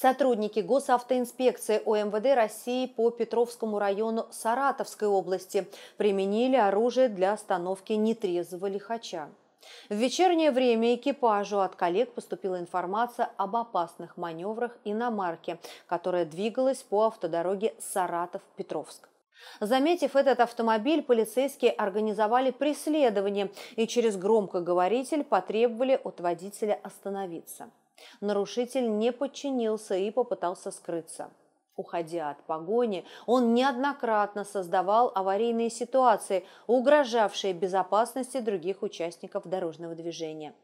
Сотрудники госавтоинспекции ОМВД России по Петровскому району Саратовской области применили оружие для остановки нетрезвого лихача. В вечернее время экипажу от коллег поступила информация об опасных маневрах иномарки, которая двигалась по автодороге Саратов-Петровск. Заметив этот автомобиль, полицейские организовали преследование и через громкоговоритель потребовали от водителя остановиться. Нарушитель не подчинился и попытался скрыться. Уходя от погони, он неоднократно создавал аварийные ситуации, угрожавшие безопасности других участников дорожного движения.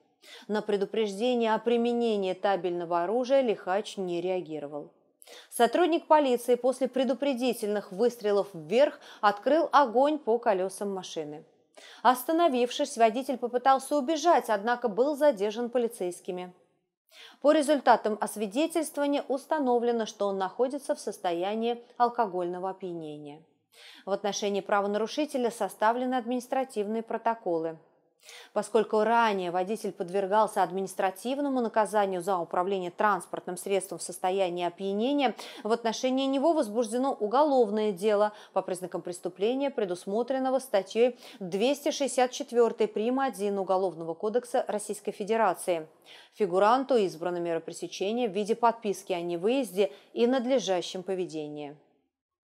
На предупреждение о применении табельного оружия лихач не реагировал. Сотрудник полиции после предупредительных выстрелов вверх открыл огонь по колесам машины. Остановившись, водитель попытался убежать, однако был задержан полицейскими. По результатам освидетельствования установлено, что он находится в состоянии алкогольного опьянения. В отношении правонарушителя составлены административные протоколы Поскольку ранее водитель подвергался административному наказанию за управление транспортным средством в состоянии опьянения, в отношении него возбуждено уголовное дело по признакам преступления, предусмотренного статьей 264 прим. 1 Уголовного кодекса Российской Федерации. Фигуранту избрано мера пресечения в виде подписки о невыезде и надлежащем поведении.